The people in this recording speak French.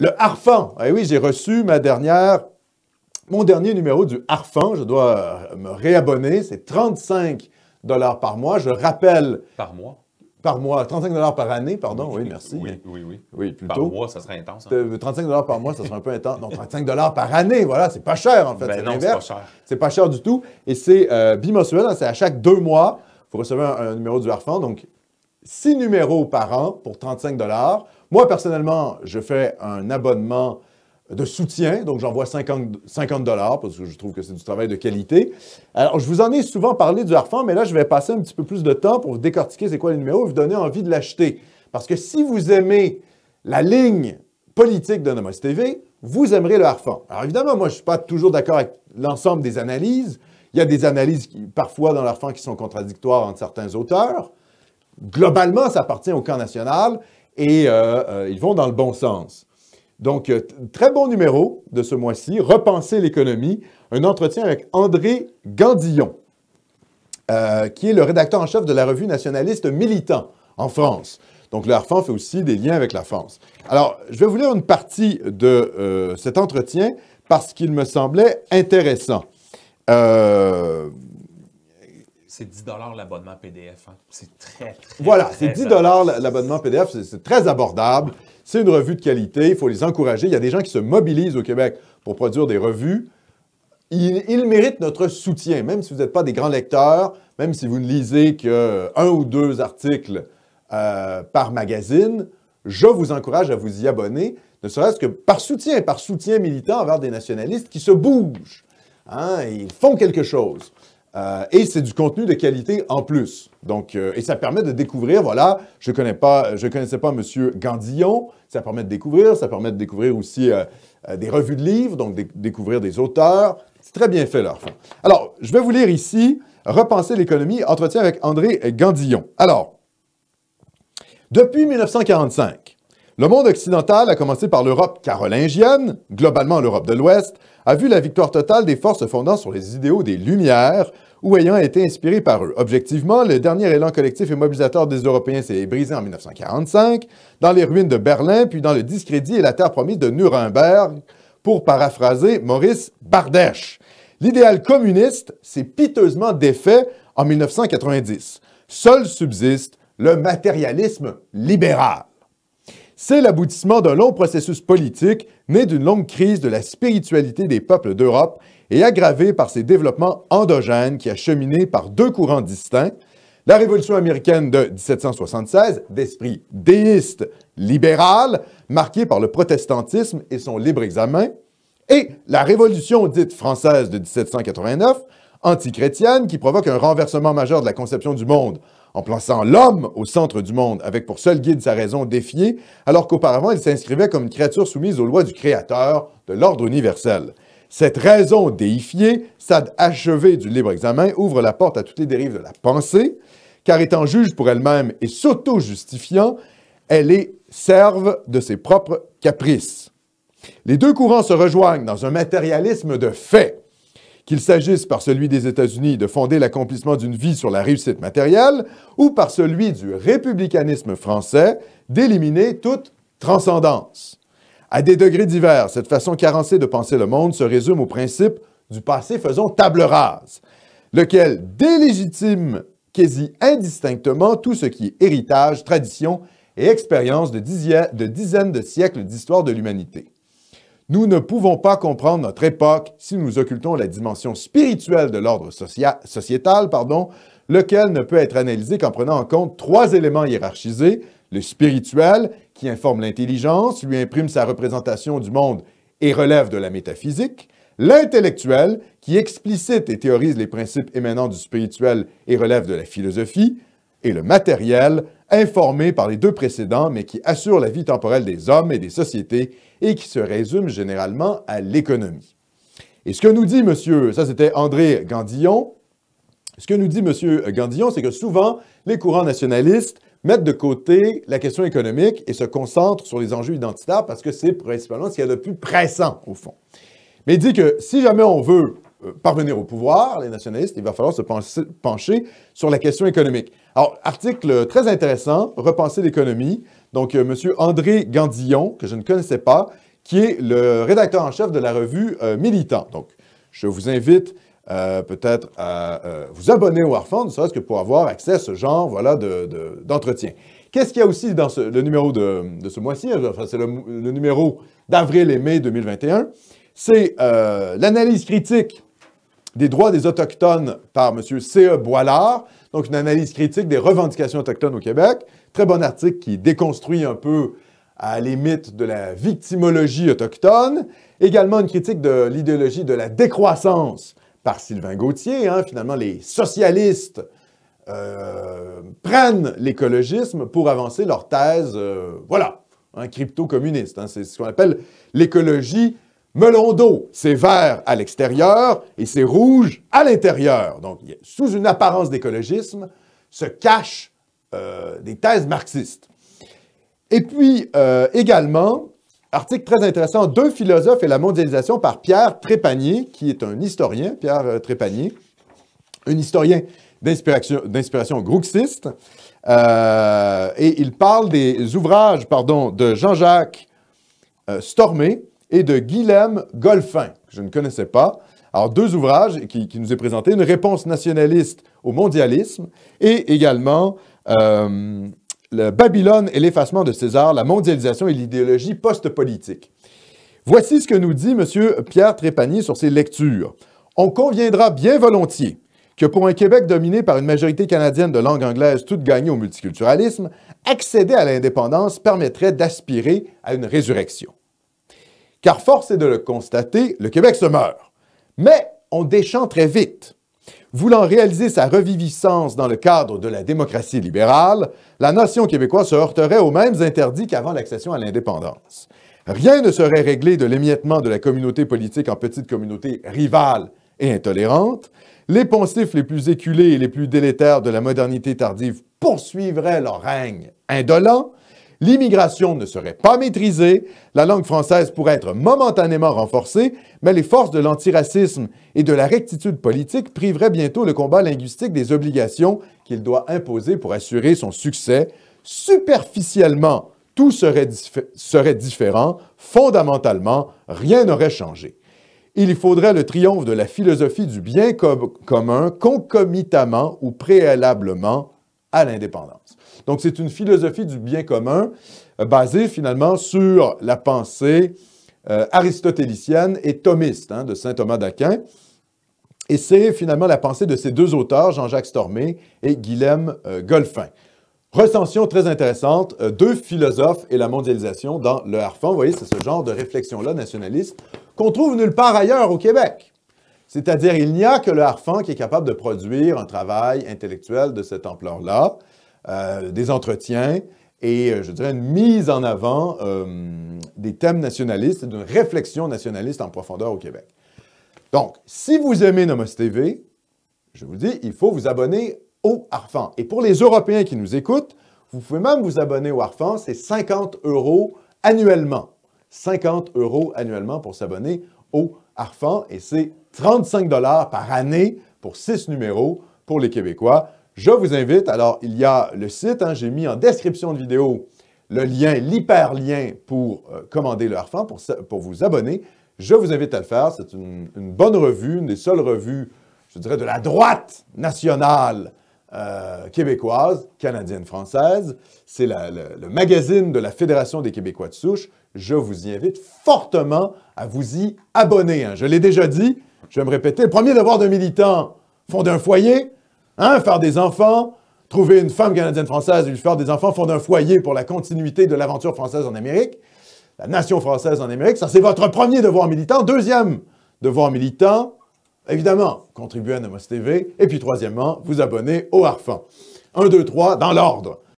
Le Harfan. Ah oui, j'ai reçu ma dernière, mon dernier numéro du Harfan. Je dois euh, me réabonner. C'est 35 dollars par mois. Je rappelle. Par mois? Par mois, 35 dollars par année, pardon, oui, merci. Oui, oui, oui. Par mois, ça serait intense. 35 hein. euh, dollars par mois, ça serait un peu intense. Non, 35 dollars par année, voilà, c'est pas cher en fait. Ben non, c'est pas cher. C'est pas cher du tout. Et c'est euh, bimensuel, hein, c'est à chaque deux mois, vous recevez un, numéro du Harfan, donc six numéros par an pour 35 dollars. Moi, personnellement, je fais un abonnement de soutien, donc j'envoie 50 dollars parce que je trouve que c'est du travail de qualité. Alors, je vous en ai souvent parlé du harfan, mais là, je vais passer un petit peu plus de temps pour vous décortiquer c'est quoi le numéro et vous donner envie de l'acheter. Parce que si vous aimez la ligne politique de Nomos TV, vous aimerez le harfan. Alors, évidemment, moi, je ne suis pas toujours d'accord avec l'ensemble des analyses. Il y a des analyses qui, parfois dans l'harfan qui sont contradictoires entre certains auteurs. Globalement, ça appartient au camp national et euh, euh, ils vont dans le bon sens. Donc, euh, très bon numéro de ce mois-ci, Repenser l'économie, un entretien avec André Gandillon, qui est le rédacteur en chef de la revue nationaliste Militant en France. Donc, le Harfan fait aussi des liens avec la France. Alors, je vais vous lire une partie de cet entretien parce qu'il me semblait intéressant c'est 10 l'abonnement PDF. Hein. C'est très, très. Voilà, c'est 10 l'abonnement PDF. C'est très abordable. C'est une revue de qualité. Il faut les encourager. Il y a des gens qui se mobilisent au Québec pour produire des revues. Ils, méritent notre soutien, même si vous n'êtes pas des grands lecteurs, même si vous ne lisez qu'un ou deux articles euh, par magazine. Je vous encourage à vous y abonner, ne serait-ce que par soutien, par soutien militant envers des nationalistes qui se bougent. Hein, ils font quelque chose. Euh, et c'est du contenu de qualité en plus. Euh, et ça permet de découvrir, voilà, je ne connaissais pas M. Gandillon, ça permet de découvrir, ça permet de découvrir aussi euh, des revues de livres, donc découvrir des auteurs. C'est très bien fait leur fond. Alors, je vais vous lire ici Repenser l'économie, entretien avec André Gandillon. Alors, depuis 1945, le monde occidental, à commencer par l'Europe carolingienne, globalement l'Europe de l'Ouest, a vu la victoire totale des forces fondant sur les idéaux des Lumières ou ayant été inspirées par eux. Objectivement, le dernier élan collectif et mobilisateur des Européens s'est brisé en 1945, dans les ruines de Berlin, puis dans le discrédit et la terre promise de Nuremberg, pour paraphraser Maurice Bardèche. L'idéal communiste s'est piteusement défait en 1990. Seul subsiste le matérialisme libéral. C'est l'aboutissement d'un long processus politique né d'une longue crise de la spiritualité des peuples d'Europe et aggravé par ses développements endogènes qui a cheminé par deux courants distincts, la Révolution américaine de 1776, d'esprit déiste libéral, marquée par le protestantisme et son libre examen, et la Révolution dite française de 1789, antichrétienne, qui provoque un renversement majeur de la conception du monde en plaçant l'homme au centre du monde, avec pour seul guide sa raison défiée, alors qu'auparavant il s'inscrivait comme une créature soumise aux lois du Créateur, de l'ordre universel. Cette raison déifiée, stade achevé du libre examen, ouvre la porte à toutes les dérives de la pensée, car étant juge pour elle-même et s'auto-justifiant, elle est serve de ses propres caprices. Les deux courants se rejoignent dans un matérialisme de fait qu'il s'agisse par celui des États-Unis de fonder l'accomplissement d'une vie sur la réussite matérielle ou par celui du républicanisme français d'éliminer toute transcendance. À des degrés divers, cette façon carencée de penser le monde se résume au principe du passé faisons table rase, lequel délégitime quasi indistinctement tout ce qui est héritage, tradition et expérience de, dizaines de siècles d'histoire de l'humanité. Nous ne pouvons pas comprendre notre époque si nous occultons la dimension spirituelle de l'ordre sociétal, pardon, lequel ne peut être analysé qu'en prenant en compte trois éléments hiérarchisés, le spirituel, qui informe l'intelligence, lui imprime sa représentation du monde et relève de la métaphysique, l'intellectuel, qui explicite et théorise les principes émanant du spirituel et relève de la philosophie, et le matériel, informé par les deux précédents, mais qui assure la vie temporelle des hommes et des sociétés et qui se résume généralement à l'économie. Et ce que nous dit monsieur, ça c'était André Gandillon, ce que nous dit monsieur Gandillon, c'est que souvent, les courants nationalistes mettent de côté la question économique et se concentrent sur les enjeux identitaires parce que c'est principalement ce qu'il y a de plus pressant, au fond. Mais il dit que si jamais on veut euh, parvenir au pouvoir, les nationalistes, il va falloir se pencher, sur la question économique. Alors, article très intéressant, Repenser l'économie. Donc, euh, M. André Gandillon, que je ne connaissais pas, qui est le rédacteur en chef de la revue euh, Militant. Donc, je vous invite peut-être à vous abonner au Harfond, ne serait-ce que pour avoir accès à ce genre voilà, d'entretien. Qu'est-ce qu'il y a aussi dans le numéro de, ce mois-ci? Hein, enfin, c'est le, le, numéro d'avril et mai 2021. C'est l'analyse critique des droits des Autochtones par M. C.E. Boilard, donc une analyse critique des revendications autochtones au Québec. Très bon article qui déconstruit un peu à les mythes de la victimologie autochtone. Également une critique de l'idéologie de la décroissance par Sylvain Gauthier. Hein. Finalement, les socialistes euh, prennent l'écologisme pour avancer leur thèse, euh, voilà, un crypto-communiste. Hein. C'est ce qu'on appelle l'écologie Melon d'eau, c'est vert à l'extérieur et c'est rouge à l'intérieur. Donc, sous une apparence d'écologisme, se cachent euh, des thèses marxistes. Et puis, euh, également, article très intéressant, Deux philosophes et la mondialisation par Pierre Trépanier, qui est un historien, Pierre euh, Trépanier, un historien d'inspiration grouxiste. et il parle des ouvrages pardon, de Jean-Jacques Stormé, et de Guilhem Golfin, que je ne connaissais pas. Alors, deux ouvrages qui, nous est présenté, une réponse nationaliste au mondialisme et également euh, le Babylone et l'effacement de César, la mondialisation et l'idéologie post-politique. Voici ce que nous dit M. Pierre Trépanier sur ses lectures. On conviendra bien volontiers que pour un Québec dominé par une majorité canadienne de langue anglaise toute gagnée au multiculturalisme, accéder à l'indépendance permettrait d'aspirer à une résurrection. Car force est de le constater, le Québec se meurt. Mais on déchante très vite. Voulant réaliser sa reviviscence dans le cadre de la démocratie libérale, la nation québécoise se heurterait aux mêmes interdits qu'avant l'accession à l'indépendance. Rien ne serait réglé de l'émiettement de la communauté politique en petites communautés rivales et intolérantes. Les poncifs les plus éculés et les plus délétères de la modernité tardive poursuivraient leur règne indolent L'immigration ne serait pas maîtrisée, la langue française pourrait être momentanément renforcée, mais les forces de l'antiracisme et de la rectitude politique priveraient bientôt le combat linguistique des obligations qu'il doit imposer pour assurer son succès. Superficiellement, tout serait, différent, fondamentalement, rien n'aurait changé. Il faudrait le triomphe de la philosophie du bien commun concomitamment ou préalablement à l'indépendance. Donc, c'est une philosophie du bien commun euh, basée finalement sur la pensée euh, aristotélicienne et thomiste hein, de saint Thomas d'Aquin. Et c'est finalement la pensée de ces deux auteurs, Jean-Jacques Stormé et Guillaume euh, Golfin. Recension très intéressante, deux philosophes et la mondialisation dans le harfan. Vous voyez, c'est ce genre de réflexion-là nationaliste qu'on trouve nulle part ailleurs au Québec. C'est-à-dire, il n'y a que le harfan qui est capable de produire un travail intellectuel de cette ampleur-là, euh, des entretiens et, euh, je dirais, une mise en avant euh, des thèmes nationalistes et d'une réflexion nationaliste en profondeur au Québec. Donc, si vous aimez Nomos TV, je vous dis, il faut vous abonner au harfan. Et pour les Européens qui nous écoutent, vous pouvez même vous abonner au harfan, c'est 50 euros annuellement. 50 euros annuellement pour s'abonner au harfan et c'est 35 dollars par année pour 6 numéros pour les Québécois. Je vous invite, alors il y a le site, hein, j'ai mis en description de vidéo le lien, l'hyperlien pour euh, commander le Arfan, pour, vous abonner. Je vous invite à le faire, c'est une, bonne revue, une des seules revues, je dirais, de la droite nationale euh, québécoise, canadienne, française. C'est le magazine de la Fédération des Québécois de souche je vous y invite fortement à vous y abonner. Hein. Je l'ai déjà dit, je vais me répéter, le premier devoir d'un militant, fonder un foyer, hein, faire des enfants, trouver une femme canadienne-française et lui faire des enfants, fonder un foyer pour la continuité de l'aventure française en Amérique, la nation française en Amérique. Ça, c'est votre premier devoir militant. Deuxième devoir militant, évidemment, contribuer à Nomos TV. Et puis, troisièmement, vous abonner au Harfan. Un, deux, trois, dans l'ordre.